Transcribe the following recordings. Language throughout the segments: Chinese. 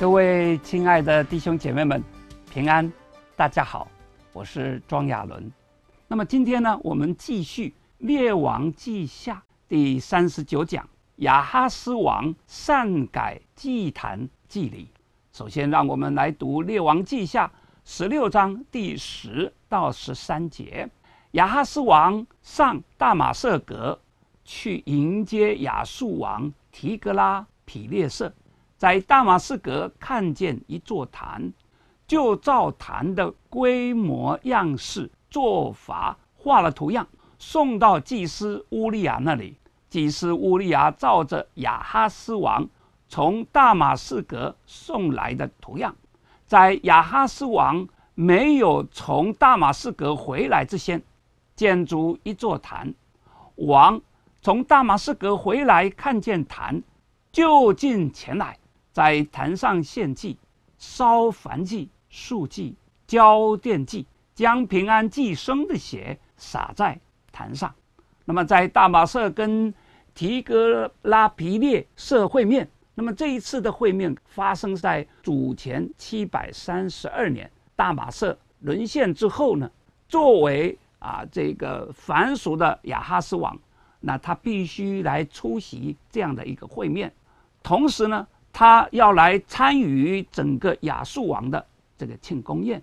各位亲爱的弟兄姐妹们，平安，大家好，我是庄亚伦。那么今天呢，我们继续《列王记下》第三十九讲，亚哈斯王善改祭坛祭礼。首先，让我们来读《列王记下》十六章第十到十三节。亚哈斯王上大马色阁，去迎接亚述王提格拉匹列色。在大马士革看见一座坛，就照坛的规模、样式、做法画了图样，送到祭司乌利亚那里。祭司乌利亚照着亚哈斯王从大马士革送来的图样，在亚哈斯王没有从大马士革回来之前，建筑一座坛。王从大马士革回来，看见坛，就近前来。在坛上献祭、烧燔祭、素祭、交奠祭，将平安祭生的血洒在坛上。那么，在大马色跟提格拉皮列社会面，那么这一次的会面发生在主前七百三十二年。大马色沦陷之后呢，作为啊这个凡俗的亚哈斯王，那他必须来出席这样的一个会面，同时呢。他要来参与整个亚述王的这个庆功宴，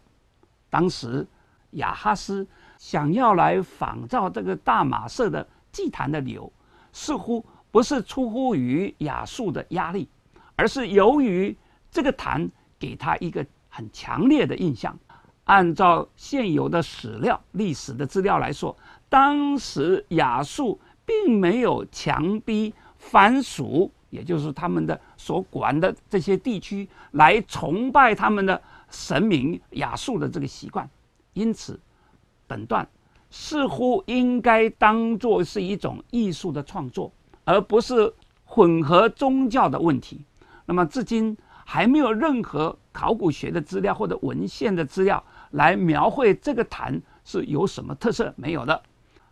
当时亚哈斯想要来仿造这个大马色的祭坛的理由，似乎不是出乎于亚述的压力，而是由于这个坛给他一个很强烈的印象。按照现有的史料、历史的资料来说，当时亚述并没有强逼反属，也就是他们的。所管的这些地区来崇拜他们的神明雅术的这个习惯，因此本段似乎应该当做是一种艺术的创作，而不是混合宗教的问题。那么至今还没有任何考古学的资料或者文献的资料来描绘这个坛是有什么特色没有的。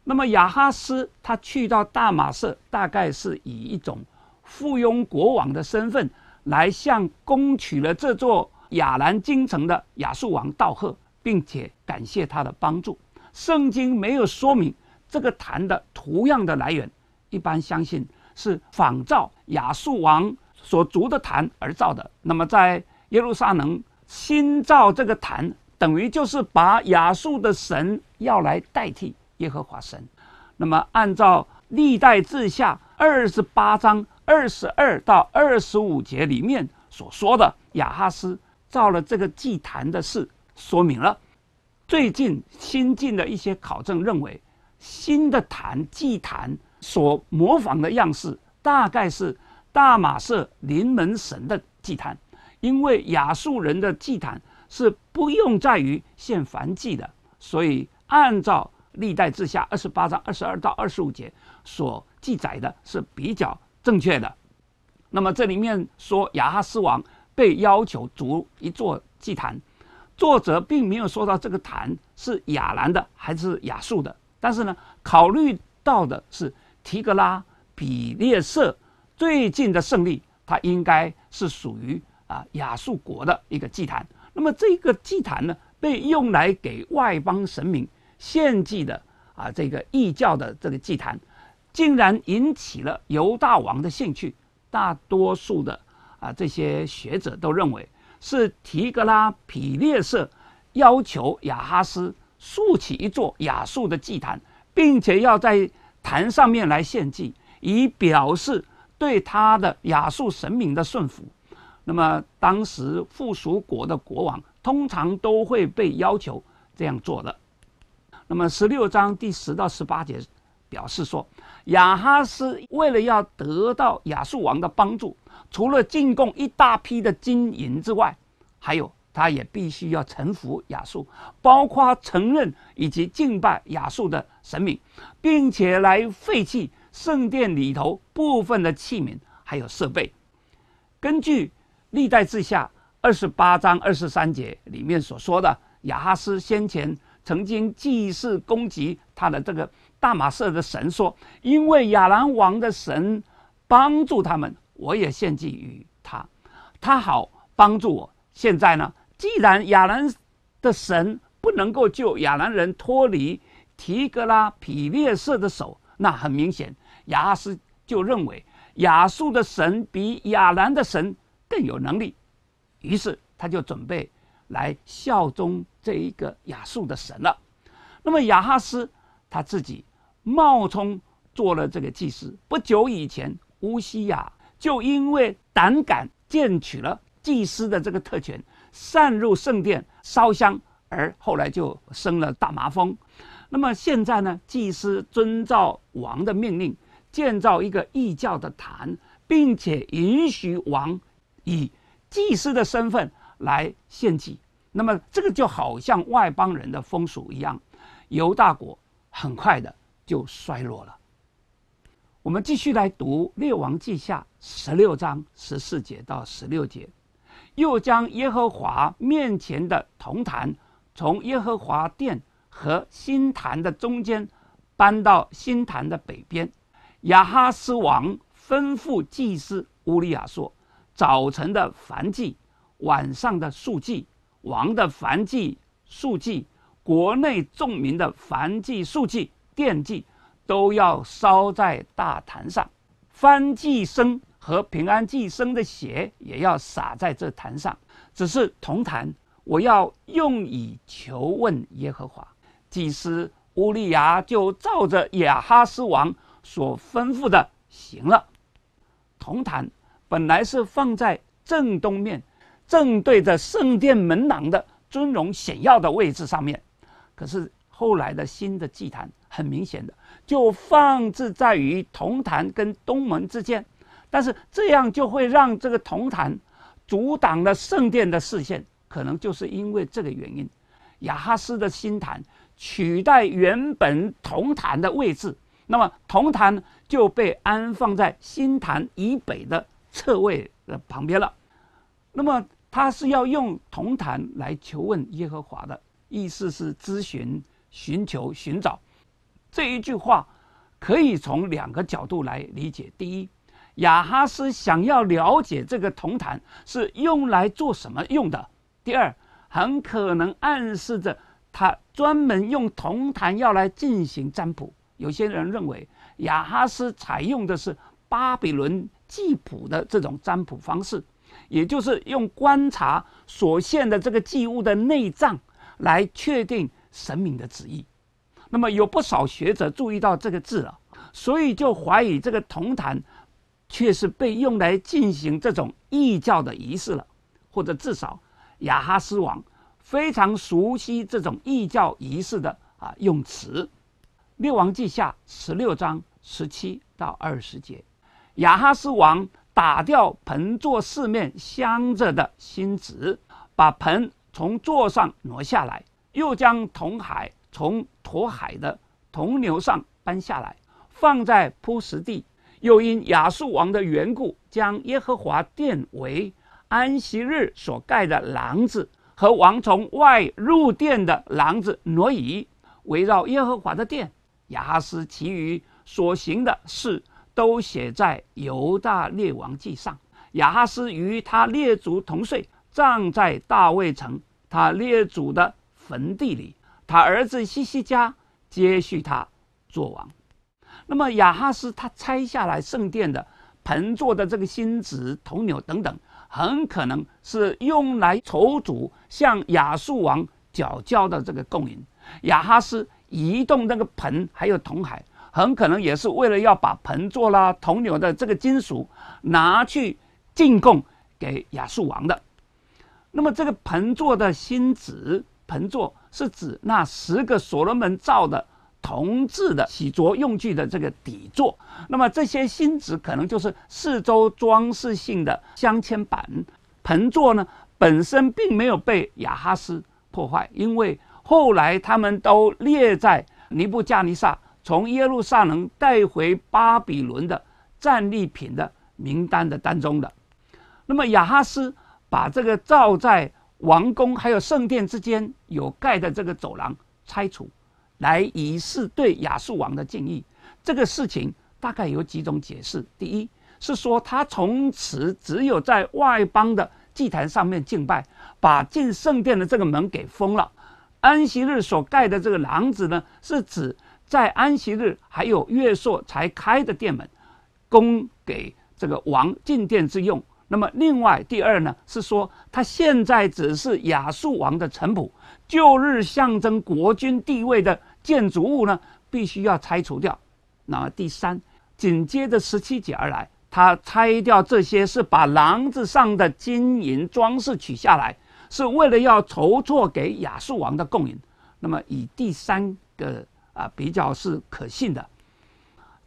那么雅哈斯他去到大马士大概是以一种。附庸国王的身份来向攻取了这座亚兰京城的亚述王道贺，并且感谢他的帮助。圣经没有说明这个坛的图样的来源，一般相信是仿造亚述王所筑的坛而造的。那么，在耶路撒冷新造这个坛，等于就是把亚述的神要来代替耶和华神。那么，按照历代志下二十八章。二十二到二十五节里面所说的雅哈斯造了这个祭坛的事，说明了最近新进的一些考证认为，新的坛祭坛所模仿的样式大概是大马士临门神的祭坛，因为亚述人的祭坛是不用在于献燔祭的，所以按照历代之下二十八章二十二到二十五节所记载的是比较。正确的，那么这里面说亚哈斯王被要求筑一座祭坛，作者并没有说到这个坛是亚兰的还是亚述的，但是呢，考虑到的是提格拉比列瑟最近的胜利，它应该是属于啊亚述国的一个祭坛。那么这个祭坛呢，被用来给外邦神明献祭的啊这个异教的这个祭坛。竟然引起了犹大王的兴趣。大多数的啊，这些学者都认为是提格拉匹列瑟要求亚哈斯竖起一座亚述的祭坛，并且要在坛上面来献祭，以表示对他的亚述神明的顺服。那么，当时附属国的国王通常都会被要求这样做的。那么，十六章第十到十八节。表示说，亚哈斯为了要得到亚述王的帮助，除了进贡一大批的金银之外，还有他也必须要臣服亚述，包括承认以及敬拜亚述的神明，并且来废弃圣殿里头部分的器皿还有设备。根据《历代志下》二十八章二十三节里面所说的，亚哈斯先前曾经祭祀攻击他的这个。大马士的神说：“因为亚兰王的神帮助他们，我也献祭于他，他好帮助我。现在呢，既然亚兰的神不能够救亚兰人脱离提格拉匹列色的手，那很明显，亚哈斯就认为亚述的神比亚兰的神更有能力，于是他就准备来效忠这一个亚述的神了。那么亚哈斯他自己。”冒充做了这个祭司。不久以前，乌西亚就因为胆敢建取了祭司的这个特权，擅入圣殿烧香，而后来就生了大麻风。那么现在呢？祭司遵照王的命令，建造一个异教的坛，并且允许王以祭司的身份来献祭。那么这个就好像外邦人的风俗一样，犹大国很快的。就衰落了。我们继续来读《列王记下》十六章十四节到十六节，又将耶和华面前的铜坛从耶和华殿和新坛的中间搬到新坛的北边。亚哈斯王吩咐祭司乌利亚说：“早晨的燔祭、晚上的素祭、王的燔祭、素祭、国内众民的燔祭、素祭。”奠祭都要烧在大坛上，翻祭牲和平安祭牲的血也要洒在这坛上。只是铜坛，我要用以求问耶和华。祭司乌利亚就照着亚哈斯王所吩咐的行了。铜坛本来是放在正东面，正对着圣殿门廊的尊荣显要的位置上面，可是后来的新的祭坛。很明显的，就放置在于铜坛跟东门之间，但是这样就会让这个铜坛阻挡了圣殿的视线，可能就是因为这个原因，亚哈斯的新坛取代原本铜坛的位置，那么铜坛就被安放在新坛以北的侧位的旁边了。那么他是要用铜坛来求问耶和华的，意思是咨询、寻求、寻找。这一句话可以从两个角度来理解：第一，亚哈斯想要了解这个铜坛是用来做什么用的；第二，很可能暗示着他专门用铜坛要来进行占卜。有些人认为，亚哈斯采用的是巴比伦祭卜的这种占卜方式，也就是用观察所献的这个祭物的内脏来确定神明的旨意。那么有不少学者注意到这个字啊，所以就怀疑这个铜坛，却是被用来进行这种异教的仪式了，或者至少，亚哈斯王非常熟悉这种异教仪式的啊用词。《列王记下》十六章十七到二十节，亚哈斯王打掉盆座四面镶着的新子，把盆从座上挪下来，又将铜海从驼海的铜牛上搬下来，放在铺石地。又因亚述王的缘故，将耶和华殿为安息日所盖的廊子和王从外入殿的廊子挪移，围绕耶和华的殿。亚哈斯其余所行的事，都写在犹大列王记上。亚哈斯与他列祖同睡，葬在大卫城他列祖的坟地里。他儿子西西加接续他做王。那么亚哈斯他拆下来圣殿的盆座的这个新子、铜牛等等，很可能是用来筹组向亚述王缴交的这个供应。亚哈斯移动那个盆还有铜海，很可能也是为了要把盆座啦、铜牛的这个金属拿去进贡给亚述王的。那么这个盆座的新子、盆座。是指那十个所罗门造的铜制的洗濯用具的这个底座。那么这些新纸可能就是四周装饰性的镶嵌板。盆座呢本身并没有被亚哈斯破坏，因为后来他们都列在尼布加尼撒从耶路撒冷带回巴比伦的战利品的名单的当中的。那么亚哈斯把这个造在。王宫还有圣殿之间有盖的这个走廊拆除，来以示对亚述王的敬意。这个事情大概有几种解释。第一是说他从此只有在外邦的祭坛上面敬拜，把进圣殿的这个门给封了。安息日所盖的这个廊子呢，是指在安息日还有月朔才开的殿门，供给这个王进殿之用。那么，另外第二呢，是说他现在只是亚述王的臣仆，旧日象征国君地位的建筑物呢，必须要拆除掉。那么第三，紧接着十七节而来，他拆掉这些是把廊子上的金银装饰取下来，是为了要筹措给亚述王的供应。那么，以第三个啊比较是可信的，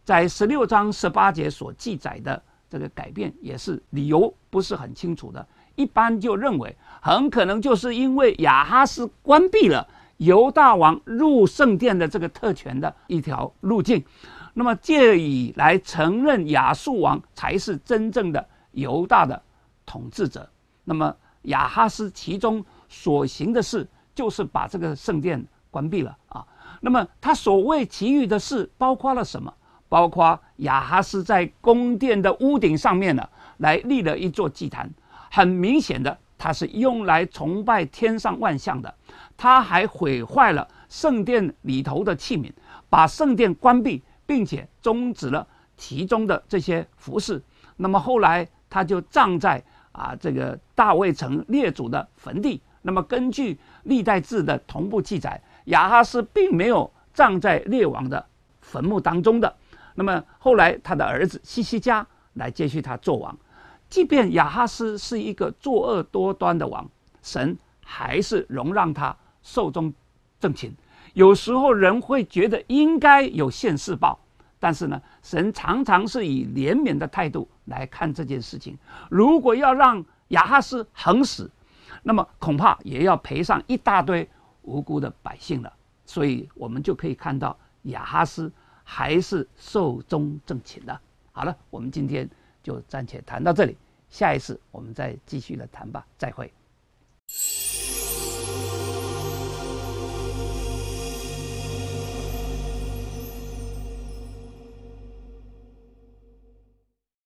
在十六章十八节所记载的。这个改变也是理由不是很清楚的，一般就认为很可能就是因为亚哈斯关闭了犹大王入圣殿的这个特权的一条路径，那么借以来承认亚述王才是真正的犹大的统治者。那么亚哈斯其中所行的事就是把这个圣殿关闭了啊。那么他所谓其余的事包括了什么？包括亚哈斯在宫殿的屋顶上面呢，来立了一座祭坛，很明显的，他是用来崇拜天上万象的。他还毁坏了圣殿里头的器皿，把圣殿关闭，并且终止了其中的这些服饰。那么后来他就葬在啊这个大卫城列祖的坟地。那么根据历代志的同步记载，亚哈斯并没有葬在列王的坟墓当中的。那么后来，他的儿子西西加来接续他做王。即便亚哈斯是一个作恶多端的王，神还是容让他寿终正寝。有时候人会觉得应该有现世报，但是呢，神常常是以怜悯的态度来看这件事情。如果要让亚哈斯横死，那么恐怕也要赔上一大堆无辜的百姓了。所以，我们就可以看到亚哈斯。还是寿终正寝呢？好了，我们今天就暂且谈到这里，下一次我们再继续的谈吧。再会。